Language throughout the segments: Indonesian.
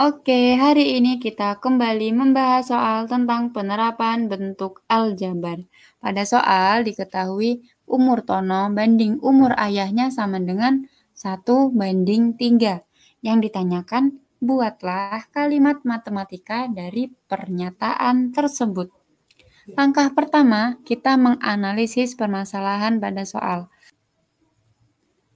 Oke, hari ini kita kembali membahas soal tentang penerapan bentuk aljabar. Pada soal diketahui umur Tono banding umur ayahnya sama dengan 1 banding 3. Yang ditanyakan, buatlah kalimat matematika dari pernyataan tersebut. Langkah pertama, kita menganalisis permasalahan pada soal.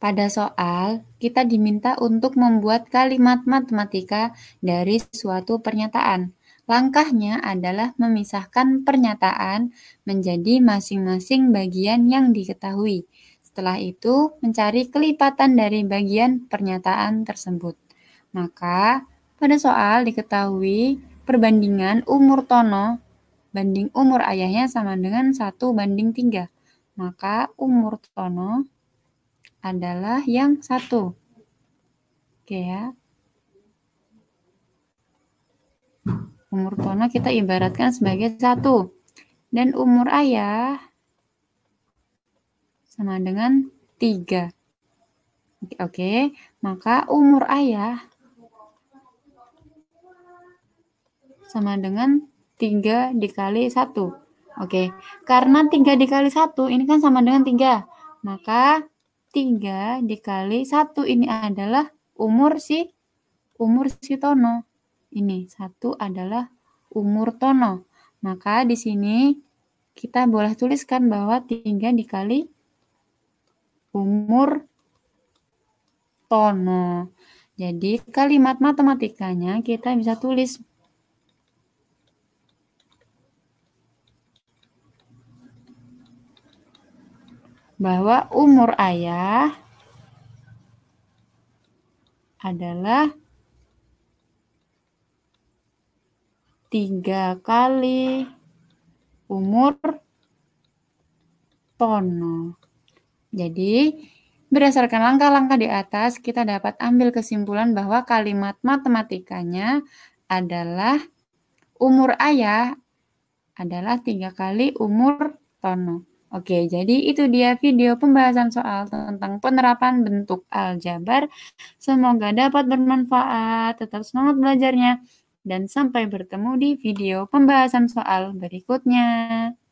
Pada soal, kita diminta untuk membuat kalimat matematika dari suatu pernyataan. Langkahnya adalah memisahkan pernyataan menjadi masing-masing bagian yang diketahui. Setelah itu, mencari kelipatan dari bagian pernyataan tersebut. Maka, pada soal diketahui perbandingan umur Tono banding umur ayahnya sama dengan 1 banding 3. Maka umur Tono adalah yang satu. Oke ya. Umur pono kita ibaratkan sebagai satu. Dan umur ayah sama dengan tiga. Oke, maka umur ayah sama dengan tiga dikali satu. Oke, karena tiga dikali satu ini kan sama dengan tiga, Maka 3 dikali 1 ini adalah umur si umur si Tono. Ini satu adalah umur Tono. Maka di sini kita boleh tuliskan bahwa 3 dikali umur Tono. Jadi kalimat matematikanya kita bisa tulis bahwa umur ayah adalah tiga kali umur Tono. Jadi, berdasarkan langkah-langkah di atas, kita dapat ambil kesimpulan bahwa kalimat matematikanya adalah umur ayah adalah tiga kali umur Tono. Oke, jadi itu dia video pembahasan soal tentang penerapan bentuk aljabar. Semoga dapat bermanfaat, tetap semangat belajarnya, dan sampai bertemu di video pembahasan soal berikutnya.